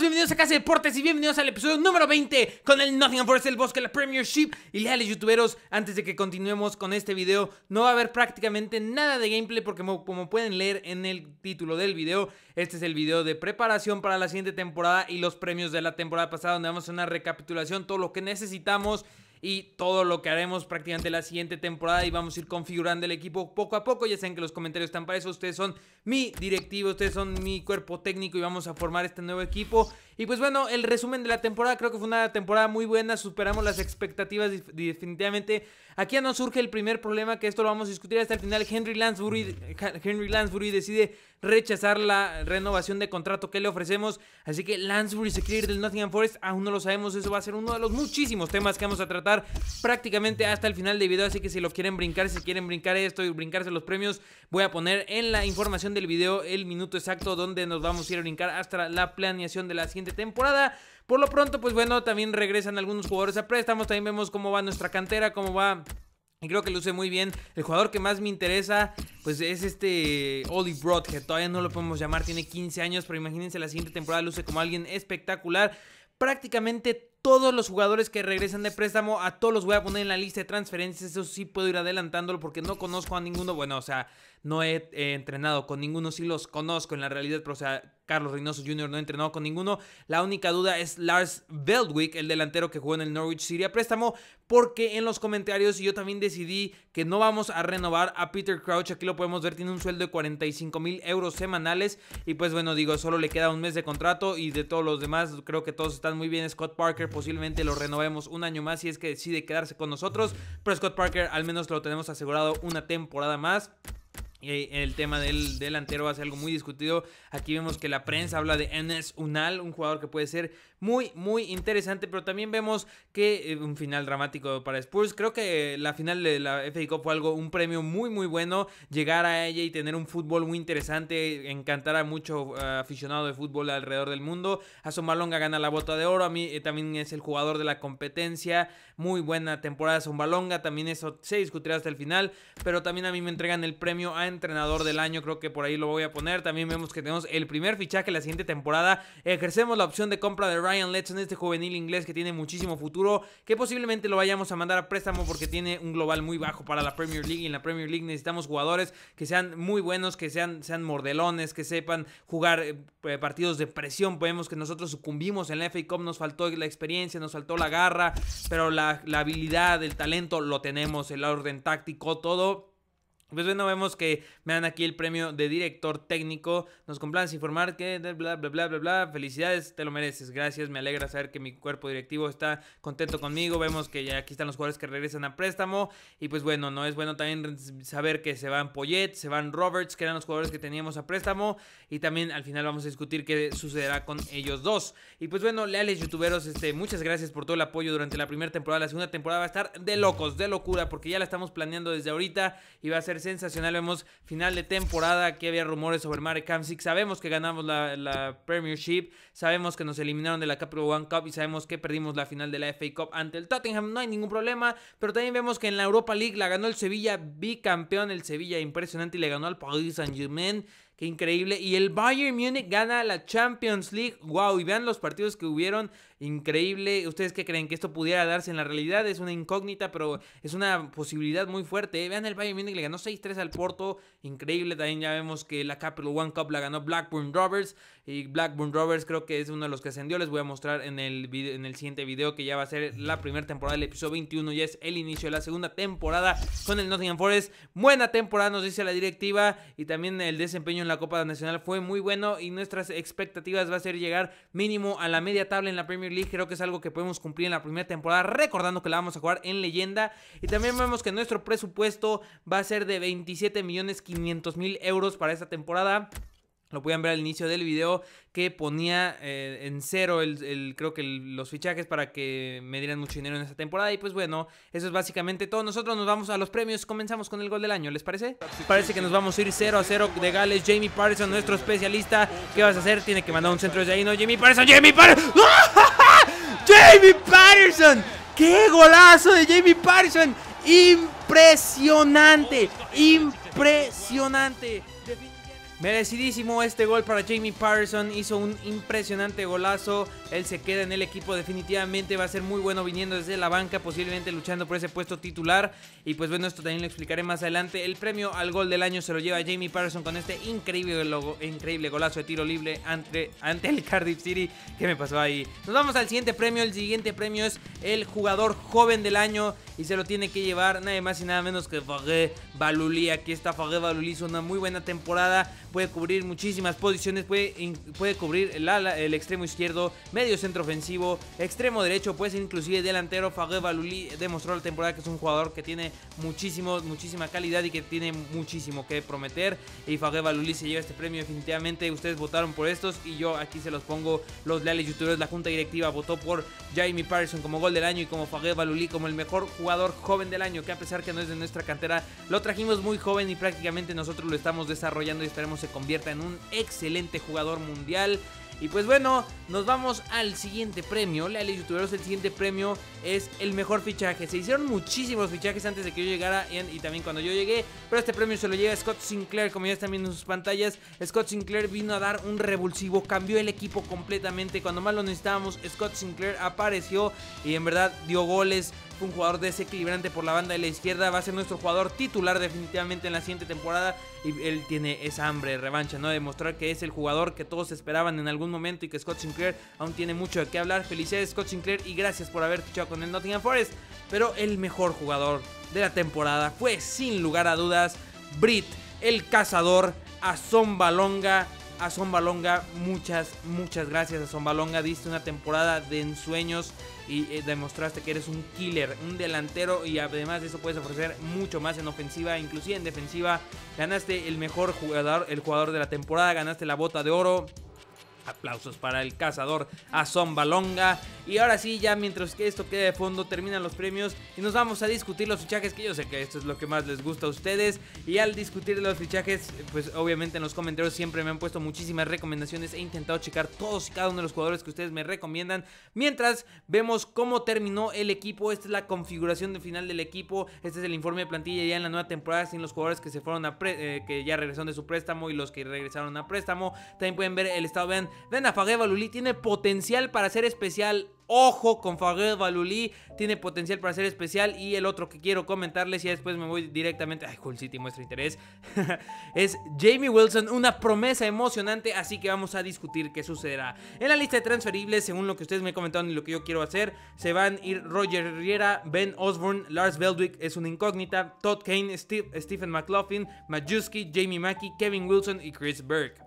bienvenidos a Casa de Deportes y bienvenidos al episodio número 20 con el Nothing Forest, el Bosque, la Premiership y leales youtuberos, antes de que continuemos con este video, no va a haber prácticamente nada de gameplay porque como, pueden leer en el título del video, este es el video de preparación para la siguiente temporada y los premios de la temporada pasada donde vamos a hacer una recapitulación, todo lo que necesitamos y todo lo que haremos prácticamente la siguiente temporada y vamos a ir configurando el equipo poco a poco. Ya saben que los comentarios están para eso. Ustedes son mi directivo, ustedes son mi cuerpo técnico y vamos a formar este nuevo equipo. Y pues bueno, el resumen de la temporada, creo que fue una temporada muy buena, superamos las expectativas definitivamente. Aquí ya nos surge el primer problema, que esto lo vamos a discutir hasta el final. Henry Lansbury, decide rechazar la renovación de contrato que le ofrecemos. Así que Lansbury se quiere ir del Nottingham Forest, aún no lo sabemos, eso va a ser uno de los muchísimos temas que vamos a tratar prácticamente hasta el final del video. Así que si lo quieren brincar, si quieren brincar esto y brincarse los premios, voy a poner en la información del video el minuto exacto donde nos vamos a ir a brincar hasta la planeación de la siguiente temporada. Por lo pronto, pues bueno, también regresan algunos jugadores a préstamos. También vemos cómo va nuestra cantera, cómo va y creo que luce muy bien. El jugador que más me interesa, pues es este Oli que Todavía no lo podemos llamar, tiene 15 años, pero imagínense la siguiente temporada luce como alguien espectacular. Prácticamente todos los jugadores que regresan de préstamo, a todos los voy a poner en la lista de transferencias. Eso sí puedo ir adelantándolo porque no conozco a ninguno. Bueno, o sea, no he entrenado con ninguno, sí los conozco en la realidad, pero o sea, Carlos Reynoso Jr. no entrenó con ninguno. La única duda es Lars Beldwick, el delantero que jugó en el Norwich City a préstamo, porque en los comentarios yo también decidí que no vamos a renovar a Peter Crouch. Aquí lo podemos ver, tiene un sueldo de 45 mil euros semanales. Y pues bueno, digo, solo le queda un mes de contrato y de todos los demás, creo que todos están muy bien. Scott Parker posiblemente lo renovemos un año más si es que decide quedarse con nosotros. Pero Scott Parker al menos lo tenemos asegurado una temporada más. Y eh, el tema del delantero va a ser algo muy discutido. Aquí vemos que la prensa habla de Enes Unal, un jugador que puede ser muy, muy interesante, pero también vemos que eh, un final dramático para Spurs. Creo que la final de la FA Cup fue algo, un premio muy, muy bueno. Llegar a ella y tener un fútbol muy interesante, encantará mucho eh, aficionado de fútbol alrededor del mundo. a Sombalonga gana la bota de oro. A mí también es el jugador de la competencia. Muy buena temporada Aso También eso se discutirá hasta el final, pero también a mí me entregan el premio a entrenador del año, creo que por ahí lo voy a poner. También vemos que tenemos el primer fichaje la siguiente temporada. Ejercemos la opción de compra de Ryan Letson, este juvenil inglés que tiene muchísimo futuro, que posiblemente lo vayamos a mandar a préstamo porque tiene un global muy bajo para la Premier League. Y en la Premier League necesitamos jugadores que sean muy buenos, que sean, sean mordelones, que sepan jugar eh, partidos de presión. Vemos que nosotros sucumbimos en la FA Cup, nos faltó la experiencia, nos faltó la garra, pero la, la habilidad, el talento lo tenemos, el orden táctico, todo pues bueno, vemos que me dan aquí el premio de director técnico. Nos complace informar que bla, bla, bla, bla, bla. Felicidades, te lo mereces. Gracias, me alegra saber que mi cuerpo directivo está contento conmigo. Vemos que ya aquí están los jugadores que regresan a préstamo. Y pues bueno, no es bueno también saber que se van Poyet, se van Roberts, que eran los jugadores que teníamos a préstamo. Y también al final vamos a discutir qué sucederá con ellos dos. Y pues bueno, leales youtuberos, este, muchas gracias por todo el apoyo durante la primera temporada. La segunda temporada va a estar de locos, de locura, porque ya la estamos planeando desde ahorita y va a ser sensacional. Vemos final de temporada, que había rumores sobre Marek Sabemos que ganamos la, Premiership, sabemos que nos eliminaron de la Capital One Cup y sabemos que perdimos la final de la FA Cup ante el Tottenham. No hay ningún problema, pero también vemos que en la Europa League la ganó el Sevilla, bicampeón el Sevilla, impresionante, y le ganó al Paris Saint-Germain. Qué increíble. Y el Bayern Munich gana la Champions League. Wow, y vean los partidos que hubieron. Increíble. ¿Ustedes qué creen que esto pudiera darse en la realidad? Es una incógnita, pero es una posibilidad muy fuerte. Vean el Bayern Múnich le ganó 6-3 al Porto. Increíble. También ya vemos que la Capital One Cup la ganó Blackburn Rovers. Y Blackburn Rovers creo que es uno de los que ascendió. Les voy a mostrar en el, en el siguiente video que ya va a ser la primera temporada del episodio 21. y es el inicio de la segunda temporada con el Nottingham Forest. Buena temporada, nos dice la directiva. Y también el desempeño en la Copa Nacional fue muy bueno y nuestras expectativas va a ser llegar mínimo a la media tabla en la Premier League. Creo que es algo que podemos cumplir en la primera temporada, recordando que la vamos a jugar en leyenda. Y también vemos que nuestro presupuesto va a ser de 27.500.000 millones mil euros para esta temporada. Lo pueden ver al inicio del video que ponía eh, en cero el, creo que los fichajes para que me dieran mucho dinero en esta temporada. Y pues bueno, eso es básicamente todo. Nosotros nos vamos a los premios. Comenzamos con el gol del año, ¿les parece? Parece que nos vamos a ir cero a cero de Gales. Jamie Patterson, nuestro especialista. ¿Qué vas a hacer? Tiene que mandar un centro de ahí, ¿no? Jamie Patterson, Jamie Patterson. ¡Jamie Patterson! ¡Qué golazo de Jamie Patterson! Impresionante, impresionante. Merecidísimo este gol para Jamie Patterson, hizo un impresionante golazo, él se queda en el equipo definitivamente, va a ser muy bueno viniendo desde la banca, posiblemente luchando por ese puesto titular y pues bueno, esto también lo explicaré más adelante. El premio al gol del año se lo lleva Jamie Patterson con este increíble, increíble golazo de tiro libre ante, ante el Cardiff City, ¿Qué me pasó ahí. Nos vamos al siguiente premio, el siguiente premio es el jugador joven del año y se lo tiene que llevar Nada más y nada menos que Fagé Balulí, aquí está Fagé Balulí, hizo una muy buena temporada puede cubrir muchísimas posiciones, puede, puede cubrir el ala, el extremo izquierdo, medio centro ofensivo, extremo derecho, puede ser inclusive delantero. Fague Baluli demostró la temporada que es un jugador que tiene muchísimo, muchísima calidad y que tiene muchísimo que prometer. Y Fague Baluli se lleva este premio definitivamente. Ustedes votaron por estos y yo aquí se los pongo los leales youtubers. La junta directiva votó por Jaime Patterson como gol del año y como Fague Baluli como el mejor jugador joven del año, que a pesar que no es de nuestra cantera, lo trajimos muy joven y prácticamente nosotros lo estamos desarrollando y estaremos se convierta en un excelente jugador mundial. Y pues bueno, nos vamos al siguiente premio. Leales youtuberos, el siguiente premio es el mejor fichaje. Se hicieron muchísimos fichajes antes de que yo llegara y también cuando yo llegué. Pero este premio se lo lleva Scott Sinclair, como ya están viendo en sus pantallas. Scott Sinclair vino a dar un revulsivo, cambió el equipo completamente. Cuando más lo necesitábamos, Scott Sinclair apareció y en verdad dio goles, un jugador desequilibrante por la banda de la izquierda. Va a ser nuestro jugador titular definitivamente en la siguiente temporada. Y él tiene esa hambre de revancha, ¿no? Demostrar que es el jugador que todos esperaban en algún momento y que Scott Sinclair aún tiene mucho de qué hablar. Felicidades, Scott Sinclair, y gracias por haber fichado con el Nottingham Forest. Pero el mejor jugador de la temporada fue, sin lugar a dudas, Brit, el cazador, a Balonga a Zombalonga, muchas, muchas gracias a Zombalonga. Diste una temporada de ensueños y eh, demostraste que eres un killer, un delantero y además de eso puedes ofrecer mucho más en ofensiva, inclusive en defensiva. Ganaste el mejor jugador, el jugador de la temporada, ganaste la bota de oro. Aplausos para el cazador a Balonga, Y ahora sí, ya mientras que esto quede de fondo, terminan los premios y nos vamos a discutir los fichajes, que yo sé que esto es lo que más les gusta a ustedes. Y al discutir los fichajes, pues obviamente en los comentarios siempre me han puesto muchísimas recomendaciones. He intentado checar todos y cada uno de los jugadores que ustedes me recomiendan. Mientras vemos cómo terminó el equipo, esta es la configuración de final del equipo, este es el informe de plantilla ya en la nueva temporada sin los jugadores que se fueron eh, que ya regresaron de su préstamo y los que regresaron a préstamo. También pueden ver el estado, vean, a Fague Valulí, tiene potencial para ser especial. Ojo con fague Valulí. tiene potencial para ser especial. Y el otro que quiero comentarles, y después me voy directamente. Ay, Cool City muestra interés. es Jamie Wilson, una promesa emocionante. Así que vamos a discutir qué sucederá. En la lista de transferibles, según lo que ustedes me comentaron y lo que yo quiero hacer, se van a ir Roger Riera, Ben Osborne, Lars Beldwick, es una incógnita, Todd Kane, Steve, Stephen McLaughlin, Majuski, Jamie Mackey, Kevin Wilson y Chris Burke.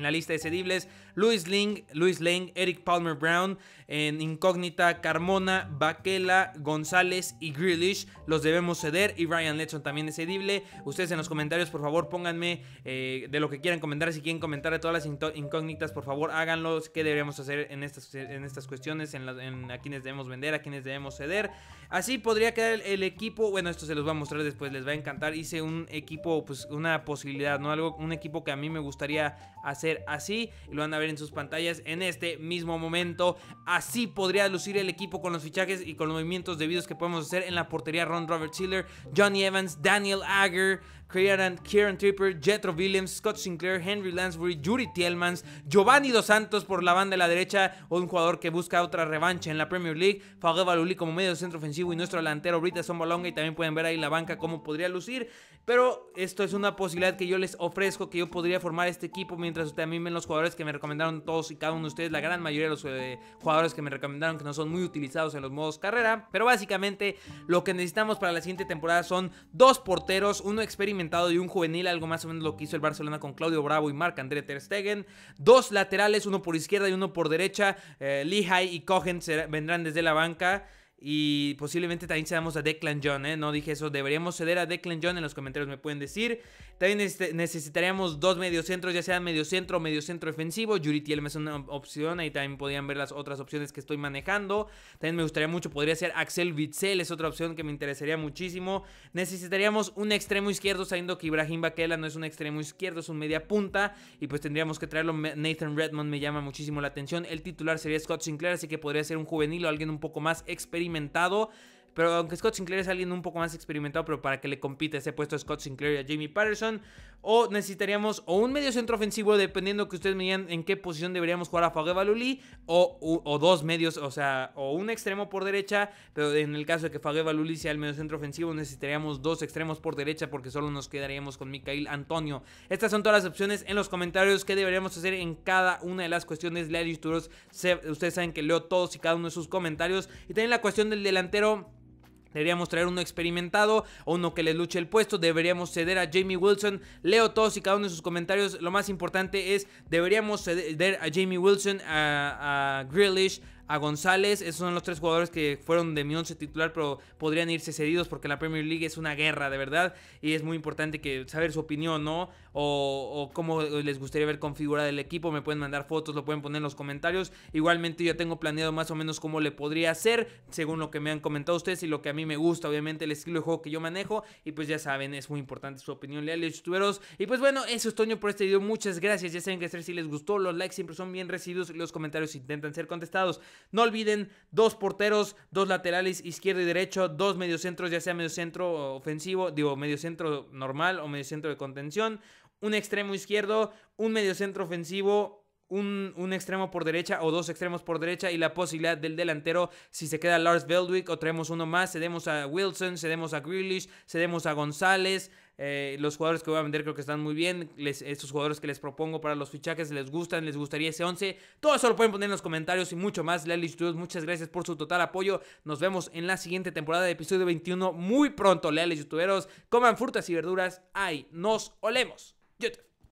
En la lista de cedibles Luis Ling, Luis Lane, Eric Palmer Brown, en incógnita Carmona, Baquela, González y Grealish los debemos ceder y Ryan Letson también es cedible. Ustedes en los comentarios por favor pónganme eh, de lo que quieran comentar, si quieren comentar de todas las incógnitas por favor háganlos, qué deberíamos hacer en estas, en estas cuestiones, en, a quienes debemos vender, a quienes debemos ceder. Así podría quedar el, equipo, bueno esto se los voy a mostrar después, les va a encantar, hice un equipo, pues una posibilidad, ¿no? Algo, un equipo que a mí me gustaría hacer así, y lo van a ver en sus pantallas en este mismo momento. Así podría lucir el equipo con los fichajes y con los movimientos debidos que podemos hacer en la portería Ron Robert Sealer, Johnny Evans, Daniel Agger, Kieran, Kieran Tripper, Jethro Williams, Scott Sinclair, Henry Lansbury, Yuri Tielmans, Giovanni Dos Santos por la banda de la derecha, un jugador que busca otra revancha en la Premier League, Fabio Valuli como medio centro ofensivo y nuestro delantero Brita Sombolonga y también pueden ver ahí la banca cómo podría lucir, pero esto es una posibilidad que yo les ofrezco, que yo podría formar este equipo mientras ustedes también ven los jugadores que me recomendaron todos y cada uno de ustedes, la gran mayoría de los eh, jugadores que me recomendaron que no son muy utilizados en los modos carrera, pero básicamente lo que necesitamos para la siguiente temporada son dos porteros, uno experimentado y un juvenil, algo más o menos lo que hizo el Barcelona con Claudio Bravo y Marc André Ter Stegen. Dos laterales, uno por izquierda y uno por derecha. Eh, Lehigh y Cohen vendrán desde la banca. Y posiblemente también cedamos a Declan John, ¿eh? No dije eso. Deberíamos ceder a Declan John en los comentarios, me pueden decir. También este, necesitaríamos dos mediocentros, ya sea mediocentro o mediocentro defensivo. Yuri Tielma es una opción. Ahí también podrían ver las otras opciones que estoy manejando. También me gustaría mucho, podría ser Axel Witzel, es otra opción que me interesaría muchísimo. Necesitaríamos un extremo izquierdo, sabiendo que Ibrahim Bakela no es un extremo izquierdo, es un media punta. Y pues tendríamos que traerlo. Nathan Redmond me llama muchísimo la atención. El titular sería Scott Sinclair, así que podría ser un juvenil o alguien un poco más experimentado experimentado pero aunque Scott Sinclair es alguien un poco más experimentado, pero para que le compita ese puesto a Scott Sinclair y a Jamie Patterson. O necesitaríamos o un medio centro ofensivo, dependiendo que ustedes me digan en qué posición deberíamos jugar a Fague Baluli, o, o, dos medios, o sea, o un extremo por derecha, pero en el caso de que Fague Baluli sea el medio centro ofensivo, necesitaríamos dos extremos por derecha porque solo nos quedaríamos con Mikael Antonio. Estas son todas las opciones en los comentarios que deberíamos hacer en cada una de las cuestiones. y Turos, ustedes saben que leo todos y cada uno de sus comentarios. Y también la cuestión del delantero. Deberíamos traer uno experimentado o uno que le luche el puesto. Deberíamos ceder a Jamie Wilson. Leo todos y cada uno de sus comentarios. Lo más importante es, deberíamos ceder a Jamie Wilson, a, a a González. Esos son los tres jugadores que fueron de mi once titular, pero podrían irse cedidos porque la Premier League es una guerra, de verdad. Y es muy importante que saber su opinión, ¿no? O, cómo les gustaría ver configurado el equipo. Me pueden mandar fotos, lo pueden poner en los comentarios. Igualmente yo tengo planeado más o menos cómo le podría hacer, según lo que me han comentado ustedes y lo que a mí me gusta, obviamente, el estilo de juego que yo manejo. Y pues ya saben, es muy importante su opinión, leales youtuberos. Y pues bueno, eso es Toño por este video. Muchas gracias. Ya saben que si les gustó. Los likes siempre son bien recibidos y los comentarios intentan ser contestados. No olviden dos porteros, dos laterales izquierdo y derecho, dos mediocentros, ya sea mediocentro ofensivo, digo mediocentro normal o mediocentro de contención, un extremo izquierdo, un mediocentro ofensivo, un, un, extremo por derecha o dos extremos por derecha y la posibilidad del delantero si se queda Lars Veldwick o traemos uno más, cedemos a Wilson, cedemos a Grealish, cedemos a González, eh, los jugadores que voy a vender creo que están muy bien. estos jugadores que les propongo para los fichajes, les gustan, les gustaría ese 11. Todo eso lo pueden poner en los comentarios y mucho más. Leales Youtubers, muchas gracias por su total apoyo. Nos vemos en la siguiente temporada de episodio 21 muy pronto, leales youtuberos. Coman frutas y verduras. ay nos olemos. YouTube.